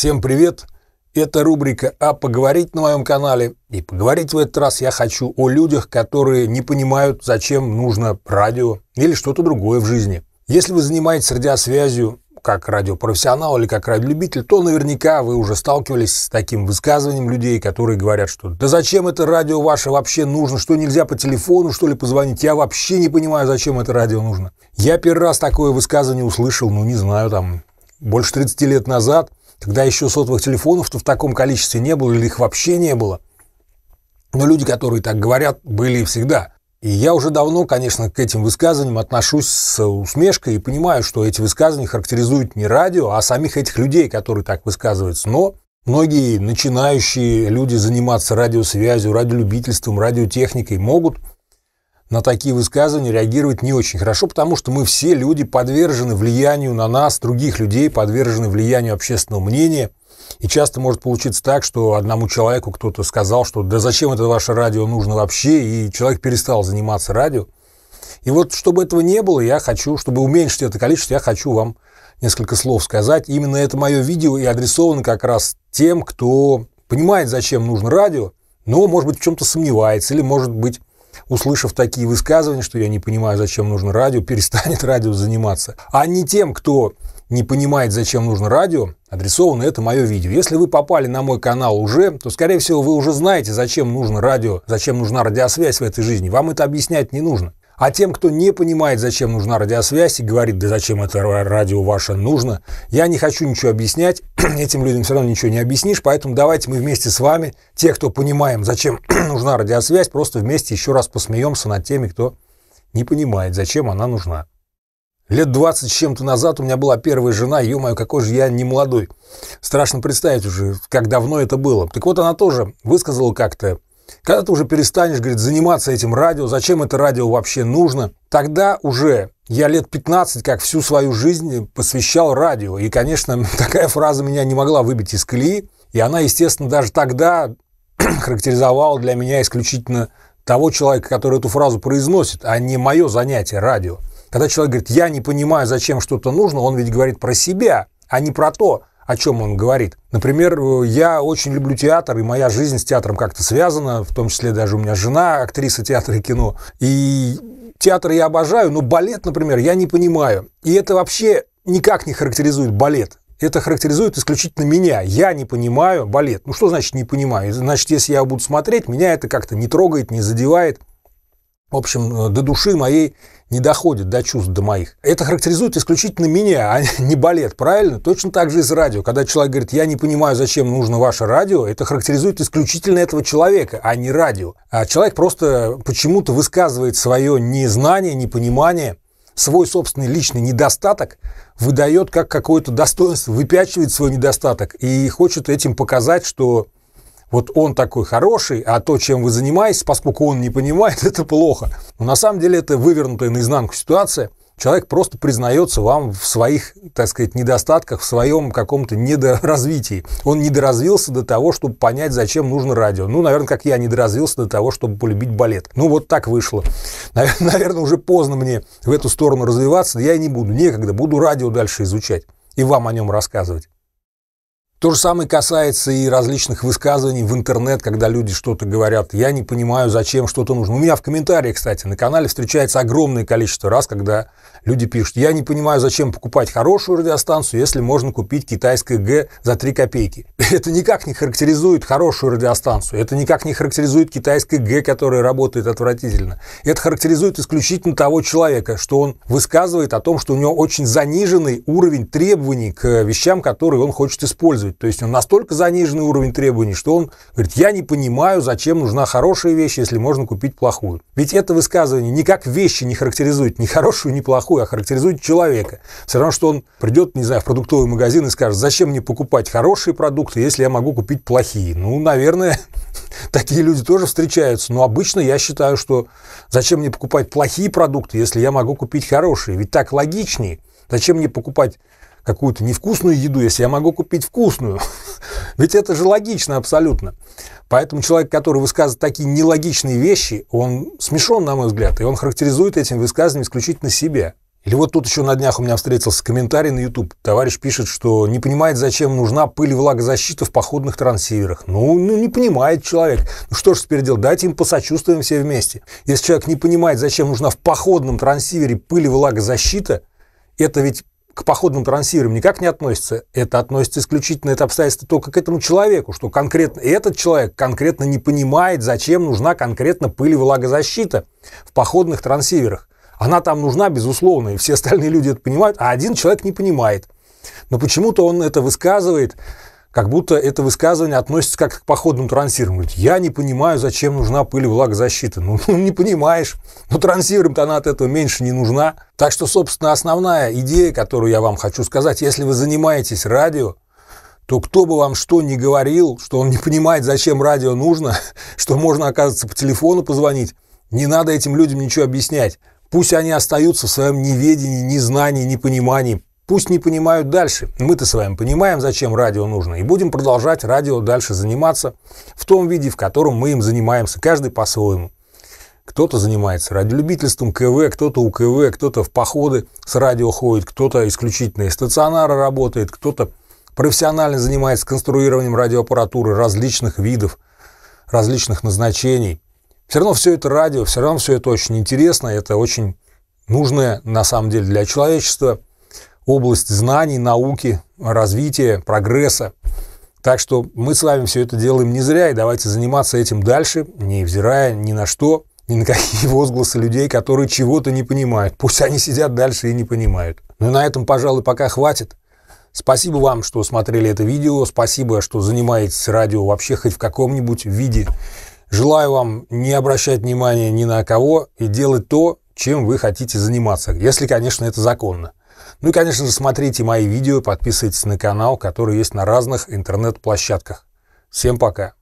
Всем привет! Это рубрика «А поговорить» на моем канале. И поговорить в этот раз я хочу о людях, которые не понимают, зачем нужно радио или что-то другое в жизни. Если вы занимаетесь радиосвязью, как радиопрофессионал или как радиолюбитель, то наверняка вы уже сталкивались с таким высказыванием людей, которые говорят, что «Да зачем это радио ваше вообще нужно? Что, нельзя по телефону, что ли, позвонить? Я вообще не понимаю, зачем это радио нужно». Я первый раз такое высказывание услышал, ну, не знаю, там, больше 30 лет назад – Тогда еще сотовых телефонов-то в таком количестве не было или их вообще не было. Но люди, которые так говорят, были и всегда. И я уже давно, конечно, к этим высказываниям отношусь с усмешкой и понимаю, что эти высказывания характеризуют не радио, а самих этих людей, которые так высказываются. Но многие начинающие люди заниматься радиосвязью, радиолюбительством, радиотехникой могут – на такие высказывания реагировать не очень хорошо, потому что мы все люди подвержены влиянию на нас, других людей, подвержены влиянию общественного мнения. И часто может получиться так, что одному человеку кто-то сказал, что да зачем это ваше радио нужно вообще, и человек перестал заниматься радио. И вот, чтобы этого не было, я хочу, чтобы уменьшить это количество, я хочу вам несколько слов сказать. Именно это мое видео и адресовано как раз тем, кто понимает, зачем нужно радио, но, может быть, в чем-то сомневается или, может быть, услышав такие высказывания, что я не понимаю, зачем нужно радио, перестанет радио заниматься. А не тем, кто не понимает, зачем нужно радио, адресовано это мое видео. Если вы попали на мой канал уже, то, скорее всего, вы уже знаете, зачем нужно радио, зачем нужна радиосвязь в этой жизни. Вам это объяснять не нужно. А тем, кто не понимает, зачем нужна радиосвязь и говорит, да зачем это радио ваше нужно, я не хочу ничего объяснять, этим людям все равно ничего не объяснишь, поэтому давайте мы вместе с вами, те, кто понимаем, зачем нужна радиосвязь, просто вместе еще раз посмеемся над теми, кто не понимает, зачем она нужна. Лет 20 с чем-то назад у меня была первая жена, ё-моё, какой же я не молодой. Страшно представить уже, как давно это было. Так вот, она тоже высказала как-то когда ты уже перестанешь, говорит, заниматься этим радио, зачем это радио вообще нужно, тогда уже я лет 15 как всю свою жизнь посвящал радио. И, конечно, такая фраза меня не могла выбить из колеи. И она, естественно, даже тогда характеризовала для меня исключительно того человека, который эту фразу произносит, а не мое занятие радио. Когда человек говорит, я не понимаю, зачем что-то нужно, он ведь говорит про себя, а не про то, о чем он говорит. Например, э, я очень люблю театр, и моя жизнь с театром как-то связана, в том числе даже у меня жена актриса театра и кино. И театр я обожаю, но балет, например, я не понимаю. И это вообще никак не характеризует балет. Это характеризует исключительно меня. Я не понимаю балет. Ну, что значит не понимаю? Значит, если я буду смотреть, меня это как-то не трогает, не задевает в общем, э, до души моей не доходит до чувств до моих. Это характеризует исключительно меня, а не балет, правильно? Точно так же и с радио. Когда человек говорит, я не понимаю, зачем нужно ваше радио, это характеризует исключительно этого человека, а не радио. А человек просто почему-то высказывает свое незнание, непонимание, свой собственный личный недостаток, выдает как какое-то достоинство, выпячивает свой недостаток и хочет этим показать, что вот он такой хороший, а то, чем вы занимаетесь, поскольку он не понимает, это плохо. Но на самом деле это вывернутая наизнанку ситуация. Человек просто признается вам в своих, так сказать, недостатках, в своем каком-то недоразвитии. Он недоразвился до того, чтобы понять, зачем нужно радио. Ну, наверное, как я недоразвился до того, чтобы полюбить балет. Ну, вот так вышло. Наверное, уже поздно мне в эту сторону развиваться, я и не буду. Некогда, буду радио дальше изучать и вам о нем рассказывать. То же самое касается и различных высказываний в интернет, когда люди что-то говорят, я не понимаю, зачем что-то нужно. У меня в комментариях, кстати, на канале встречается огромное количество раз, когда люди пишут, я не понимаю, зачем покупать хорошую радиостанцию, если можно купить китайское Г за 3 копейки. Это никак не характеризует хорошую радиостанцию, это никак не характеризует китайское Г, которое работает отвратительно. Это характеризует исключительно того человека, что он высказывает о том, что у него очень заниженный уровень требований к вещам, которые он хочет использовать доказывать. То есть он настолько заниженный уровень требований, что он говорит, я не понимаю, зачем нужна хорошая вещь, если можно купить плохую. Ведь это высказывание никак вещи не характеризует, ни хорошую, ни плохую, а характеризует человека. Все равно, что он придет, не знаю, в продуктовый магазин и скажет, зачем мне покупать хорошие продукты, если я могу купить плохие. Ну, наверное, такие люди тоже встречаются. Но обычно я считаю, что зачем мне покупать плохие продукты, если я могу купить хорошие. Ведь так логичнее. Зачем мне покупать какую-то невкусную еду, если я могу купить вкусную. Ведь это же логично абсолютно. Поэтому человек, который высказывает такие нелогичные вещи, он смешон, на мой взгляд, и он характеризует этим высказыванием исключительно себя. Или вот тут еще на днях у меня встретился комментарий на YouTube. Товарищ пишет, что не понимает, зачем нужна пыль и влагозащита в походных трансиверах. Ну, ну не понимает человек. Ну что же теперь делать? Дайте им посочувствуем все вместе. Если человек не понимает, зачем нужна в походном трансивере пыль и влагозащита, это ведь к походным трансирам никак не относится. Это относится исключительно, это обстоятельство только к этому человеку, что конкретно этот человек конкретно не понимает, зачем нужна конкретно пыль и влагозащита в походных трансиверах. Она там нужна, безусловно, и все остальные люди это понимают, а один человек не понимает. Но почему-то он это высказывает как будто это высказывание относится как к походным трансирам. Говорит, я не понимаю, зачем нужна пыль влагозащита. Ну, ну не понимаешь. Ну, трансирам-то она от этого меньше не нужна. Так что, собственно, основная идея, которую я вам хочу сказать, если вы занимаетесь радио, то кто бы вам что ни говорил, что он не понимает, зачем радио нужно, что можно, оказывается, по телефону позвонить, не надо этим людям ничего объяснять. Пусть они остаются в своем неведении, незнании, непонимании. Пусть не понимают дальше. Мы-то с вами понимаем, зачем радио нужно, и будем продолжать радио дальше заниматься в том виде, в котором мы им занимаемся, каждый по-своему. Кто-то занимается радиолюбительством КВ, кто-то у КВ, кто-то в походы с радио ходит, кто-то исключительно из стационара работает, кто-то профессионально занимается конструированием радиоаппаратуры различных видов, различных назначений. Все равно все это радио, все равно все это очень интересно, это очень нужное на самом деле для человечества – область знаний, науки, развития, прогресса. Так что мы с вами все это делаем не зря, и давайте заниматься этим дальше, не взирая ни на что, ни на какие возгласы людей, которые чего-то не понимают. Пусть они сидят дальше и не понимают. Ну и на этом, пожалуй, пока хватит. Спасибо вам, что смотрели это видео. Спасибо, что занимаетесь радио вообще хоть в каком-нибудь виде. Желаю вам не обращать внимания ни на кого и делать то, чем вы хотите заниматься. Если, конечно, это законно. Ну и, конечно же, смотрите мои видео, подписывайтесь на канал, который есть на разных интернет-площадках. Всем пока!